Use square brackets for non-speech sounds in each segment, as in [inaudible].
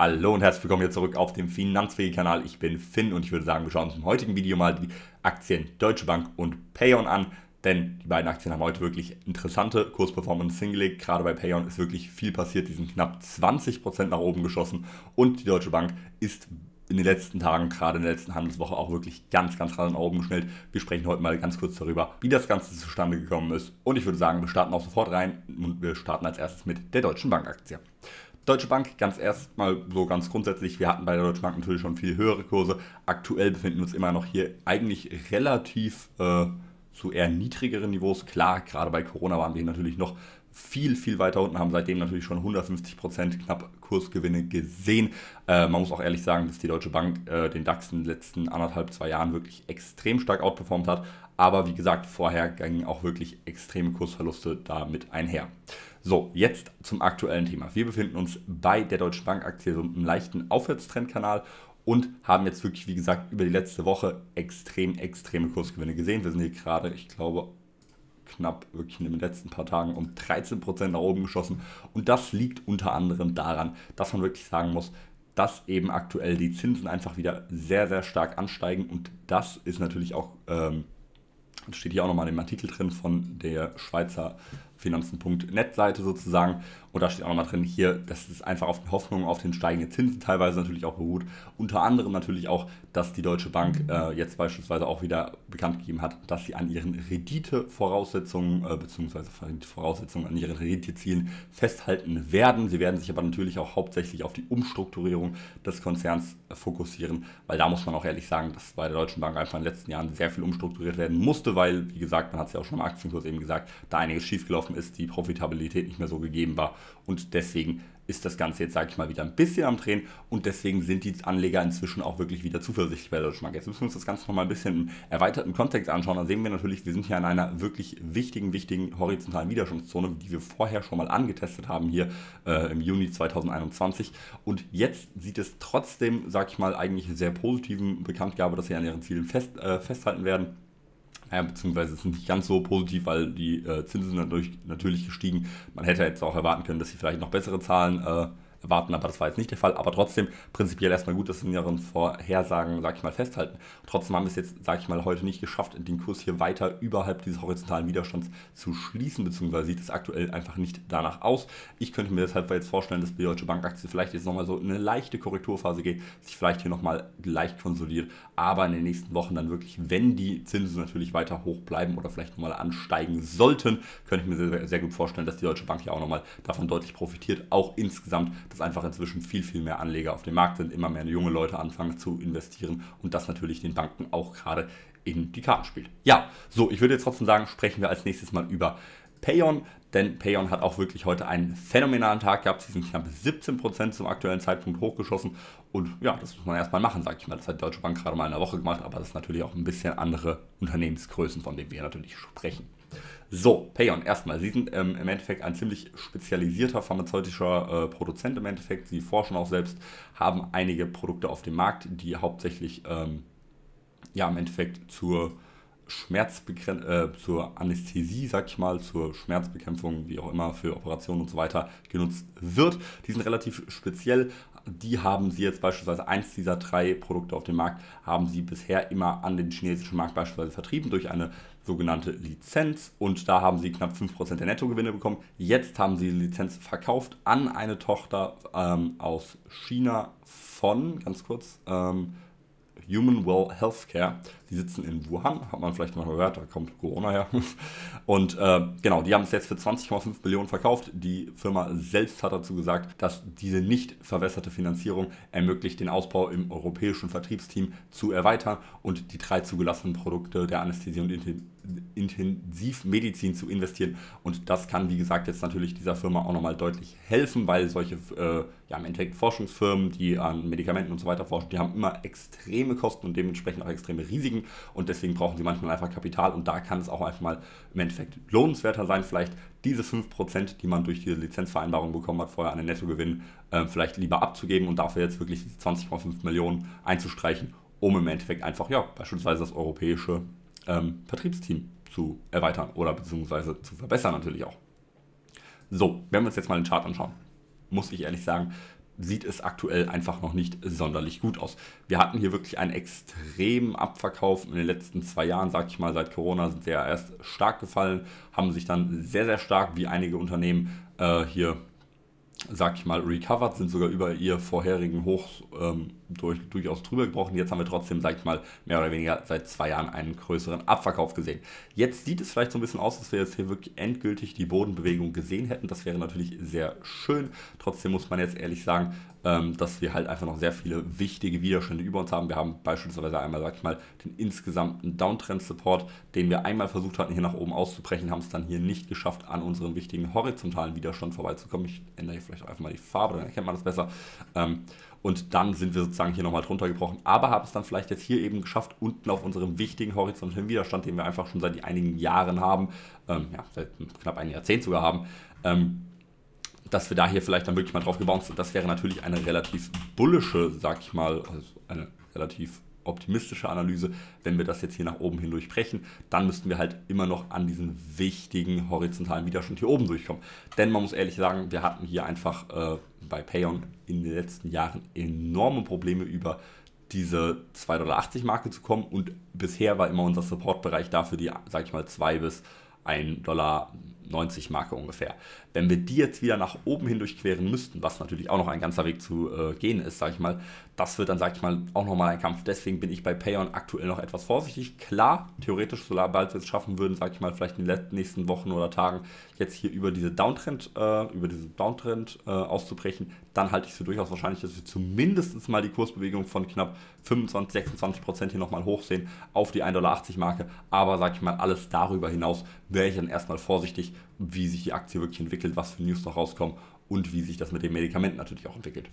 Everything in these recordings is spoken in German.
Hallo und herzlich willkommen hier zurück auf dem Finanzwege-Kanal. Ich bin Finn und ich würde sagen, wir schauen uns im heutigen Video mal die Aktien Deutsche Bank und Payon an, denn die beiden Aktien haben heute wirklich interessante Kursperformance hingelegt. Gerade bei Payon ist wirklich viel passiert, die sind knapp 20% nach oben geschossen und die Deutsche Bank ist in den letzten Tagen, gerade in der letzten Handelswoche, auch wirklich ganz, ganz ran nach oben geschnellt. Wir sprechen heute mal ganz kurz darüber, wie das Ganze zustande gekommen ist und ich würde sagen, wir starten auch sofort rein und wir starten als erstes mit der Deutschen Bank-Aktie. Deutsche Bank, ganz erstmal so ganz grundsätzlich, wir hatten bei der Deutschen Bank natürlich schon viel höhere Kurse. Aktuell befinden wir uns immer noch hier eigentlich relativ äh, zu eher niedrigeren Niveaus. Klar, gerade bei Corona waren wir natürlich noch viel, viel weiter unten, haben seitdem natürlich schon 150 knapp Kursgewinne gesehen. Äh, man muss auch ehrlich sagen, dass die Deutsche Bank äh, den DAX in den letzten anderthalb, zwei Jahren wirklich extrem stark outperformt hat. Aber wie gesagt, vorher gingen auch wirklich extreme Kursverluste damit einher. So, jetzt zum aktuellen Thema. Wir befinden uns bei der Deutschen Bank Aktie so einem leichten Aufwärtstrendkanal und haben jetzt wirklich, wie gesagt, über die letzte Woche extrem, extreme Kursgewinne gesehen. Wir sind hier gerade, ich glaube, knapp wirklich in den letzten paar Tagen um 13% nach oben geschossen. Und das liegt unter anderem daran, dass man wirklich sagen muss, dass eben aktuell die Zinsen einfach wieder sehr, sehr stark ansteigen. Und das ist natürlich auch, ähm, steht hier auch nochmal im Artikel drin von der Schweizer finanzen.net-Seite sozusagen. Und da steht auch nochmal drin, hier, dass es einfach auf die Hoffnung auf den steigenden Zinsen teilweise natürlich auch beruht. Unter anderem natürlich auch, dass die Deutsche Bank äh, jetzt beispielsweise auch wieder bekannt gegeben hat, dass sie an ihren Renditevoraussetzungen äh, bzw. Voraussetzungen an ihren Renditezielen festhalten werden. Sie werden sich aber natürlich auch hauptsächlich auf die Umstrukturierung des Konzerns äh, fokussieren, weil da muss man auch ehrlich sagen, dass bei der Deutschen Bank einfach in den letzten Jahren sehr viel umstrukturiert werden musste, weil, wie gesagt, man hat es ja auch schon im Aktienkurs eben gesagt, da einiges schiefgelaufen eingebrochen ist, die Profitabilität nicht mehr so gegeben war. Und deswegen ist das Ganze jetzt, sage ich mal, wieder ein bisschen am Drehen und deswegen sind die Anleger inzwischen auch wirklich wieder zuversichtlich bei der Deutschen Bank. Jetzt müssen wir uns das Ganze nochmal ein bisschen im erweiterten Kontext anschauen. Da sehen wir natürlich, wir sind hier an einer wirklich wichtigen, wichtigen horizontalen Widerstandszone, die wir vorher schon mal angetestet haben hier äh, im Juni 2021. Und jetzt sieht es trotzdem, sage ich mal, eigentlich sehr positiven Bekanntgabe, dass sie an ihren Zielen fest, äh, festhalten werden. Naja, beziehungsweise sind nicht ganz so positiv, weil die äh, Zinsen natürlich, natürlich gestiegen. Man hätte jetzt auch erwarten können, dass sie vielleicht noch bessere Zahlen äh, warten, aber das war jetzt nicht der Fall. Aber trotzdem prinzipiell erstmal gut, dass wir ihren Vorhersagen, sag ich mal, festhalten. Trotzdem haben wir es jetzt, sag ich mal, heute nicht geschafft, den Kurs hier weiter überhalb dieses horizontalen Widerstands zu schließen, beziehungsweise sieht es aktuell einfach nicht danach aus. Ich könnte mir deshalb jetzt vorstellen, dass die Deutsche Bank Aktie vielleicht jetzt nochmal so eine leichte Korrekturphase geht, sich vielleicht hier nochmal leicht konsolidiert, aber in den nächsten Wochen dann wirklich, wenn die Zinsen natürlich weiter hoch bleiben oder vielleicht nochmal ansteigen sollten, könnte ich mir sehr, sehr gut vorstellen, dass die Deutsche Bank ja auch nochmal davon deutlich profitiert, auch insgesamt dass einfach inzwischen viel, viel mehr Anleger auf dem Markt sind, immer mehr junge Leute anfangen zu investieren und das natürlich den Banken auch gerade in die Karten spielt. Ja, so, ich würde jetzt trotzdem sagen, sprechen wir als nächstes mal über Payon, denn Payon hat auch wirklich heute einen phänomenalen Tag gehabt. Sie sind knapp 17% zum aktuellen Zeitpunkt hochgeschossen und ja, das muss man erstmal machen, sage ich mal. Das hat Deutsche Bank gerade mal in der Woche gemacht, aber das ist natürlich auch ein bisschen andere Unternehmensgrößen, von denen wir natürlich sprechen. So, Payon, erstmal, Sie sind ähm, im Endeffekt ein ziemlich spezialisierter pharmazeutischer äh, Produzent im Endeffekt. Sie forschen auch selbst, haben einige Produkte auf dem Markt, die hauptsächlich ähm, ja im Endeffekt zur Schmerzbegren äh, zur Anästhesie, sag ich mal, zur Schmerzbekämpfung, wie auch immer, für Operationen und so weiter genutzt wird. Die sind relativ speziell. Die haben sie jetzt beispielsweise, eins dieser drei Produkte auf dem Markt, haben sie bisher immer an den chinesischen Markt beispielsweise vertrieben durch eine sogenannte Lizenz und da haben sie knapp 5% der Nettogewinne bekommen. Jetzt haben sie die Lizenz verkauft an eine Tochter ähm, aus China von, ganz kurz, ähm, Human Well Healthcare. Die sitzen in Wuhan, hat man vielleicht mal gehört, da kommt Corona her. [laughs] Und äh, genau, die haben es jetzt für 20,5 Millionen verkauft. Die Firma selbst hat dazu gesagt, dass diese nicht verwässerte Finanzierung ermöglicht, den Ausbau im europäischen Vertriebsteam zu erweitern und die drei zugelassenen Produkte der Anästhesie und Intensivmedizin zu investieren. Und das kann, wie gesagt, jetzt natürlich dieser Firma auch nochmal deutlich helfen, weil solche äh, ja, im Endeffekt Forschungsfirmen, die an Medikamenten und so weiter forschen, die haben immer extreme Kosten und dementsprechend auch extreme Risiken bewegen und deswegen brauchen sie manchmal einfach Kapital und da kann es auch einfach mal im Endeffekt lohnenswerter sein, vielleicht diese 5%, die man durch diese Lizenzvereinbarung bekommen hat, vorher an den Nettogewinn, äh, vielleicht lieber abzugeben und dafür jetzt wirklich diese 20,5 Millionen einzustreichen, um im Endeffekt einfach, ja, beispielsweise das europäische ähm, Vertriebsteam zu erweitern oder beziehungsweise zu verbessern natürlich auch. So, wenn wir uns jetzt mal den Chart anschauen, muss ich ehrlich sagen, sieht es aktuell einfach noch nicht sonderlich gut aus. Wir hatten hier wirklich einen extremen Abverkauf in den letzten zwei Jahren, sag ich mal, seit Corona sind sie ja erst stark gefallen, haben sich dann sehr, sehr stark wie einige Unternehmen äh, hier sag ich mal, recovered, sind sogar über ihr vorherigen Hoch ähm, durch, durchaus drüber gebrochen. Jetzt haben wir trotzdem, sag ich mal, mehr oder weniger seit zwei Jahren einen größeren Abverkauf gesehen. Jetzt sieht es vielleicht so ein bisschen aus, dass wir jetzt hier wirklich endgültig die Bodenbewegung gesehen hätten. Das wäre natürlich sehr schön. Trotzdem muss man jetzt ehrlich sagen, ähm, dass wir halt einfach noch sehr viele wichtige Widerstände über uns haben. Wir haben beispielsweise einmal, sag ich mal, den insgesamten Downtrend-Support, den wir einmal versucht hatten, hier nach oben auszubrechen, haben es dann hier nicht geschafft, an unserem wichtigen horizontalen Widerstand vorbeizukommen. Ich ändere hier vielleicht einfach mal die Farbe, dann erkennt man das besser. Ähm, und dann sind wir sozusagen hier nochmal drunter gebrochen, aber haben es dann vielleicht jetzt hier eben geschafft, unten auf unserem wichtigen horizontalen Widerstand, den wir einfach schon seit einigen Jahren haben, ähm, ja, seit knapp einem Jahrzehnt sogar haben, ähm, dass wir da hier vielleicht dann wirklich mal drauf gebounced sind. Das wäre natürlich eine relativ bullische, sag ich mal, also eine relativ optimistische Analyse. Wenn wir das jetzt hier nach oben hindurch brechen, dann müssten wir halt immer noch an diesen wichtigen horizontalen Widerstand hier oben durchkommen. Denn man muss ehrlich sagen, wir hatten hier einfach äh, bei Payon in den letzten Jahren enorme Probleme über diese 2,80 Dollar Marke zu kommen und bisher war immer unser Supportbereich dafür die, sag ich mal, 2 bis 1 Dollar 90 Marke ungefähr. Wenn wir die jetzt wieder nach oben hin durchqueren müssten, was natürlich auch noch ein ganzer Weg zu äh, gehen ist, sage ich mal, das wird dann, sage ich mal, auch nochmal ein Kampf. Deswegen bin ich bei Payon aktuell noch etwas vorsichtig. Klar, theoretisch, sobald wir es schaffen würden, sage ich mal, vielleicht in den nächsten Wochen oder Tagen jetzt hier über diese Downtrend, äh, über diesen Downtrend äh, auszubrechen, dann halte ich es für durchaus wahrscheinlich, dass wir zumindest mal die Kursbewegung von knapp 25, 26 Prozent hier nochmal hochsehen auf die 1,80 Dollar Marke. Aber, sage ich mal, alles darüber hinaus wäre ich dann erstmal vorsichtig, wie sich die Aktie wirklich entwickelt, was für News noch rauskommen und wie sich das mit den Medikamenten natürlich auch entwickelt.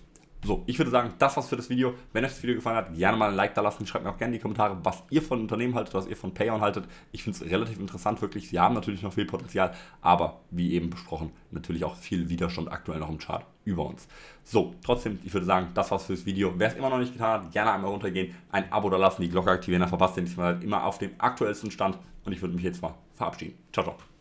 So, ich würde sagen, das war's für das Video. Wenn euch das Video gefallen hat, gerne mal ein Like da lassen. Schreibt mir auch gerne in die Kommentare, was ihr von Unternehmen haltet, was ihr von Payon haltet. Ich finde es relativ interessant, wirklich. Sie haben natürlich noch viel Potenzial, aber wie eben besprochen, natürlich auch viel Widerstand aktuell noch im Chart über uns. So, trotzdem, ich würde sagen, das war's für das Video. Wer es immer noch nicht getan hat, gerne einmal runtergehen, ein Abo da lassen, die Glocke aktivieren, dann verpasst ihr nicht mal Immer auf dem aktuellsten Stand und ich würde mich jetzt mal verabschieden. Ciao, ciao.